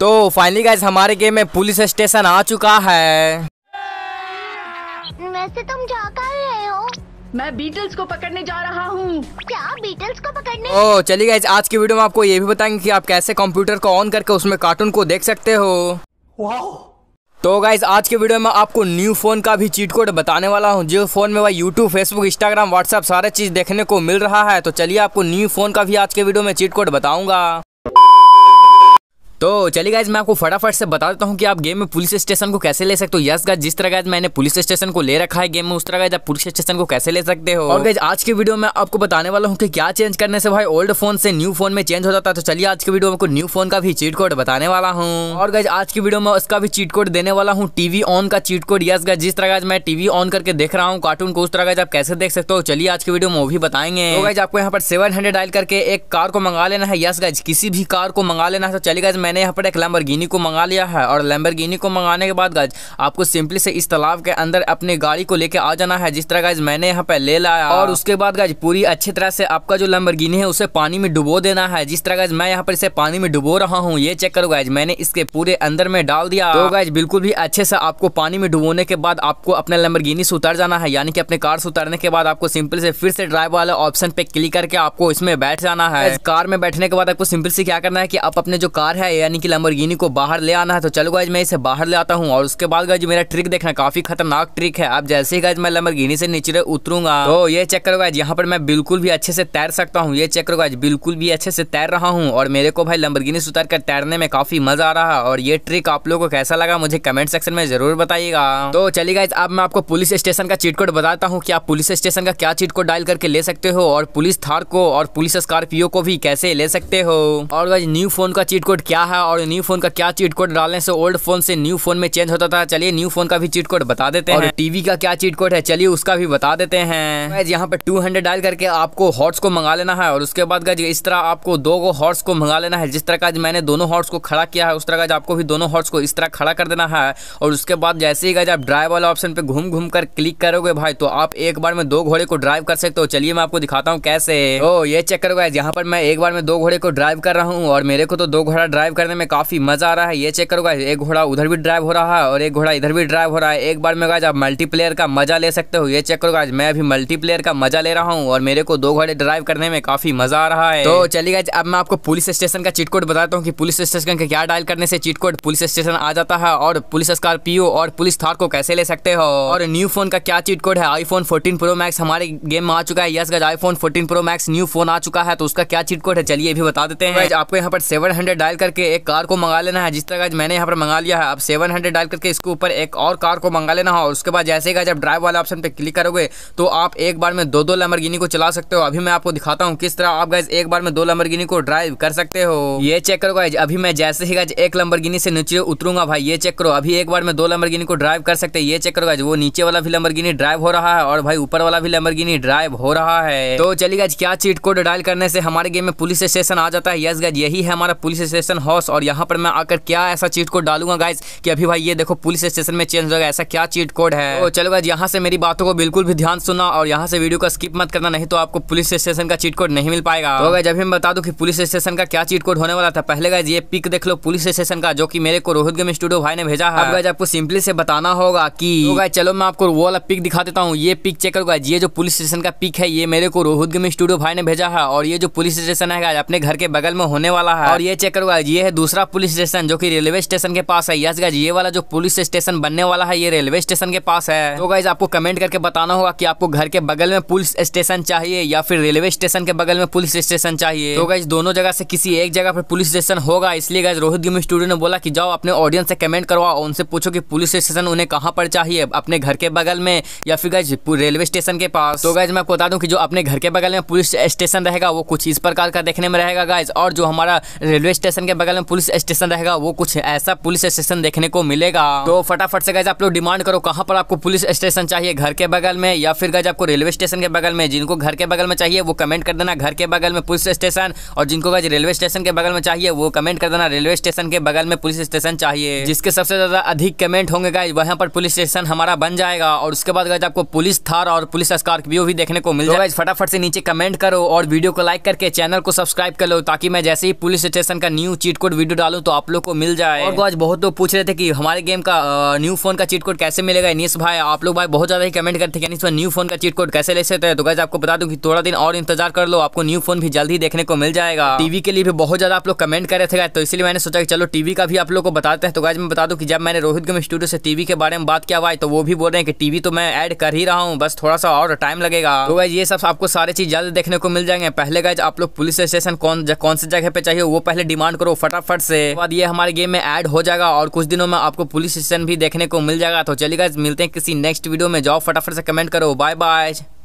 तो finally guys हमारे game में पुलिस स्टेशन आ चुका है वैसे तुम जा कर रहे हो मैं बीटल्स को पकड़ने जा रहा हूँ क्या बीटल्स को पकड़ने ओ चलिए गाइज आज की वीडियो में आपको ये भी बताएंगे कि आप कैसे कंप्यूटर को ऑन करके उसमें कार्टून को देख सकते हो वाह तो गाइज आज के वीडियो में आपको न्यू फ़ोन का भी चीट कोड बताने वाला हूँ जो फ़ोन में वह यूट्यूब फेसबुक इंस्टाग्राम व्हाट्सएप सारे चीज़ देखने को मिल रहा है तो चलिए आपको न्यू फ़ोन का भी आज के वीडियो में चीट कोड बताऊंगा तो चलिए गाइज मैं आपको फटाफट से बता देता हूँ कि आप गेम में पुलिस स्टेशन को कैसे ले सकते हो यस गाइज जिस तरह गाइज मैंने पुलिस स्टेशन को ले रखा है गेम में उस तरह गाइज आप पुलिस स्टेशन को कैसे ले सकते हो और गाइज आज की वीडियो में आपको बताने वाला हूँ कि क्या चेंज करने से भाई ओल्ड फोन से न्यू फोन में चेंज हो जाता है तो चलिए आज की वीडियो में न्यू फोन का भी चीट कोड बताने वाला हूँ और गाइज आज की वीडियो में उसका भी चीट कोड देने वाला हूँ टीवी ऑन का चीट कोड यस गाइज जिस तरह गाइज मैं टीवी ऑन करके देख रहा हूँ कार्टून को उस तरह गाइज आप कैसे देख सकते हो चलिए आज की वीडियो में वो भी बताएंगे तो आपको यहाँ पर सेवन हंड्रेड डायल करके एक कार को मंगा लेना है यस गाइज किसी भी कार को मंगा लेना है तो चलिए गाइज मैं मैंने यहाँ पर एक लैम्बरगिनी को मंगा लिया है और लैम्बरगिनी को मंगाने के बाद गाइज आपको सिंपली से इस तालाब के अंदर अपनी गाड़ी को लेके आ जाना है जिस तरह गाइज मैंने यहाँ पर ले लाया और उसके बाद गाइज पूरी अच्छी तरह से आपका जो लैम्बरगिनी है उसे पानी में डुबो देना है जिस तरह गाइज मैं यहाँ पर इसे पानी में डुबो रहा हूँ ये चेक करो गाइज मैंने इसके पूरे अंदर में डाल दिया तो गाइज बिल्कुल भी अच्छे से आपको पानी में डुबोने के बाद आपको अपने लैम्बरगिनी से उतर जाना है यानी कि अपने कार से उतरने के बाद आपको सिंपल से फिर से ड्राइव वाले ऑप्शन पे क्लिक करके आपको इसमें बैठ जाना है कार में बैठने के बाद आपको सिंपल से क्या करना है कि आप अपने जो कार है यानी कि लंबरगिनी को बाहर ले आना है तो चलो गाइज मैं इसे बाहर ले आता हूँ और उसके बाद गाइज मेरा ट्रिक देखना काफी खतरनाक ट्रिक है अब जैसे ही गाइज मैं लंबरगिनी से नीचे उतरूंगा तो ये चेक करो गाइज यहाँ पर मैं बिल्कुल भी अच्छे से तैर सकता हूँ ये चेक करो गाइज बिल्कुल भी अच्छे से तैर रहा हूँ और मेरे को भाई लंबरगिनी से उतर कर तैरने में काफी मजा आ रहा है और ये ट्रिक आप लोगों को कैसा लगा मुझे कमेंट सेक्शन में जरूर बताइएगा तो चलिए गाइज अब मैं आपको पुलिस स्टेशन का चीट कोड बताता हूँ कि आप पुलिस स्टेशन का क्या चीट कोड डायल करके ले सकते हो और पुलिस थार को और पुलिस स्कॉर्पियो को भी कैसे ले सकते हो और गाइज न्यू फोन का चीट कोड क्या है और न्यू फोन का क्या चीट कोड डालने से ओल्ड फोन से न्यू फोन में चेंज होता था चलिए न्यू फोन का भी चीट कोड बता देते हैं टीवी का क्या चीट कोड है चलिए उसका भी बता देते हैं यहाँ पे टू हंड्रेड डायल करके आपको हॉट्स को मंगा लेना है और उसके बाद इस तरह आपको दो गो हॉट्स को मंगा लेना है जिस तरह का मैंने दोनों हॉट्स को खड़ा किया है उस तरह का आपको भी दोनों हॉट्स को इस तरह खड़ा कर देना है और उसके बाद जैसे ही आप ड्राइव वाले ऑप्शन पे घूम घूम कर क्लिक करोगे भाई तो आप एक बार में दो घोड़े को ड्राइव कर सकते हो चलिए मैं आपको दिखाता हूँ कैसे ओ ये चेक करोगे यहाँ पर मैं एक बार में दो घोड़े को ड्राइव कर रहा हूँ और मेरे को तो दो घोड़ा ड्राइव करने में काफ़ी मज़ा आ रहा है ये चेक करो गाइज एक घोड़ा उधर भी ड्राइव हो रहा है और एक घोड़ा इधर भी ड्राइव हो रहा है एक बार में गाइज आप मल्टीप्लेयर का मज़ा ले सकते हो ये चेक करो गाइज मैं अभी मल्टीप्लेयर का मज़ा ले रहा हूँ और मेरे को दो घोड़े ड्राइव करने में काफ़ी मज़ा आ रहा है तो चलिए गाइज अब मैं आपको पुलिस स्टेशन का चिटकोट बताता हूँ कि पुलिस स्टेशन का क्या डायल करने से चिटकोट पुलिस स्टेशन आ जाता है और पुलिस स्कॉर्पियो और पुलिस थार को कैसे ले सकते हो और न्यू फोन का क्या चिटकोट है iPhone fourteen pro max हमारे गेम में आ चुका है यस गज iPhone fourteen pro max new phone आ चुका है तो उसका क्या चिटकोट है चलिए भी बता देते हैं आपको यहाँ पर सेवन डायल करके करके एक कार को मंगा लेना है जिस तरह का मैंने यहाँ पर मंगा लिया है अब सेवन हंड्रेड डाल करके इसके ऊपर एक और कार को मंगा लेना है और उसके बाद जैसे ही जब ड्राइव वाले ऑप्शन पर क्लिक करोगे तो आप एक बार में दो दो लमरगिनी को चला सकते हो अभी मैं आपको दिखाता हूँ किस तरह आप गैज एक बार में दो लमरगिनी को ड्राइव कर सकते हो ये चेक करो गाइज अभी मैं जैसे ही गाज एक लंबरगिनी से नीचे उतरूंगा भाई ये चेक करो अभी एक बार में दो लंबरगिनी को ड्राइव कर सकते ये चेक करो गाइज वो नीचे वाला भी लंबरगिनी ड्राइव हो रहा है और भाई ऊपर वाला भी लंबरगिनी ड्राइव हो रहा है तो चलिए गाज क्या चीट कोड डायल करने से हमारे गेम में पुलिस स्टेशन आ जाता है यस गज यही है हमारा पुलिस स्टेशन हाउस और यहाँ पर मैं आकर क्या ऐसा चीट कोड डालूंगा गाइज कि अभी भाई ये देखो पुलिस स्टेशन में चेंज हो गया ऐसा क्या चीट कोड है तो चलो गाइज यहाँ से मेरी बातों को बिल्कुल भी ध्यान सुना और यहाँ से वीडियो का स्किप मत करना नहीं तो आपको पुलिस स्टेशन का चीट कोड नहीं मिल पाएगा तो गाइज अभी मैं बता दूँ कि पुलिस स्टेशन का क्या चीट कोड होने वाला था पहले गाइज ये पिक देख लो पुलिस स्टेशन का जो की मेरे को रोहित गेम स्टूडियो भाई ने भेजा है गाइज आपको सिंपली से बताना होगा की गाइज तो चलो मैं आपको वो वाला पिक दिखा देता हूँ ये पिक चेक करो ये जो पुलिस स्टेशन का पिक है ये मेरे को रोहित गेम स्टूडियो भाई ने भेजा है और ये जो पुलिस स्टेशन है अपने घर के बगल में होने वाला है और ये चेक करो ये ये है दूसरा पुलिस स्टेशन जो कि रेलवे स्टेशन के पास है यस गाइज ये वाला जो पुलिस स्टेशन बनने वाला है ये रेलवे स्टेशन के पास है तो गाइज आपको कमेंट करके बताना होगा कि आपको घर के बगल में पुलिस स्टेशन चाहिए या फिर रेलवे स्टेशन के बगल में पुलिस स्टेशन चाहिए तो गाइज दोनों जगह से किसी एक जगह पर पुलिस स्टेशन होगा इसलिए गाइज रोहित गेम स्टूडियो ने बोला की जाओ अपने ऑडियंस से कमेंट करवाओ और उनसे पूछो की पुलिस स्टेशन उन्हें कहाँ पर चाहिए अपने घर के बगल में या फिर गाइज रेलवे स्टेशन के पास तो गाइज मैं आपको बता दूं की जो अपने घर के बगल में पुलिस स्टेशन रहेगा वो कुछ इस प्रकार का देखने में रहेगा गाइज और जो हमारा रेलवे स्टेशन के बगल बगल में पुलिस स्टेशन रहेगा वो कुछ ऐसा पुलिस स्टेशन देखने को मिलेगा तो फटाफट से गए आप लोग डिमांड करो कहाँ पर आपको पुलिस स्टेशन चाहिए घर के बगल में या फिर गैज आपको रेलवे स्टेशन के बगल में जिनको घर के बगल में चाहिए वो कमेंट कर देना घर के बगल में पुलिस स्टेशन और जिनको गैज रेलवे स्टेशन के बगल में चाहिए वो कमेंट कर देना रेलवे स्टेशन के बगल में पुलिस स्टेशन चाहिए जिसके सबसे ज्यादा अधिक कमेंट होंगे गाइज वहाँ पर पुलिस स्टेशन हमारा बन जाएगा और उसके बाद गाइज आपको पुलिस थार और पुलिस स्कॉर्पियो भी देखने को मिल तो जाएगा फटाफट से नीचे कमेंट करो और वीडियो को लाइक करके चैनल को सब्सक्राइब कर लो ताकि मैं जैसे ही पुलिस स्टेशन का न्यू चीट कोड वीडियो डालो तो आप लोग को मिल जाए और तो आज बहुत लोग पूछ रहे थे कि हमारे गेम का न्यू फोन का चीट कोड कैसे मिलेगा इनिस भाई आप लोग भाई बहुत ज़्यादा ही कमेंट करते हैं न्यू फोन का चीट कोड कैसे ले सकते हैं तो गैस आपको बता दूँ कि थोड़ा दिन और इंतजार कर लो आपको न्यू फोन भी जल्द ही देखने को मिल जाएगा टीवी के लिए भी बहुत ज़्यादा आप लोग कमेंट कर रहे थे तो इसलिए मैंने सोचा कि चलो टीवी का भी आप लोग को बताते हैं तो गैस मैं बता दूँ की जब मैंने रोहित गम स्टूडियो से टीवी के बारे में बात किया हुआ है तो वो भी बोल रहे हैं कि टीवी तो मैं ऐड कर ही रहा हूँ बस थोड़ा सा और टाइम लगेगा तो गाइज ये सब आपको सारे चीज़ जल्द देखने को मिल जाएंगे पहले गाइज आप लोग पुलिस स्टेशन कौन कौन से जगह पे चाहिए वो पहले डिमांड करो फट फटाफट से बाद ये हमारे गेम में ऐड हो जाएगा और कुछ दिनों में आपको पुलिस स्टेशन भी देखने को मिल जाएगा तो चलिए मिलते हैं किसी नेक्स्ट वीडियो में जाओ फटाफट से कमेंट करो बाय बाय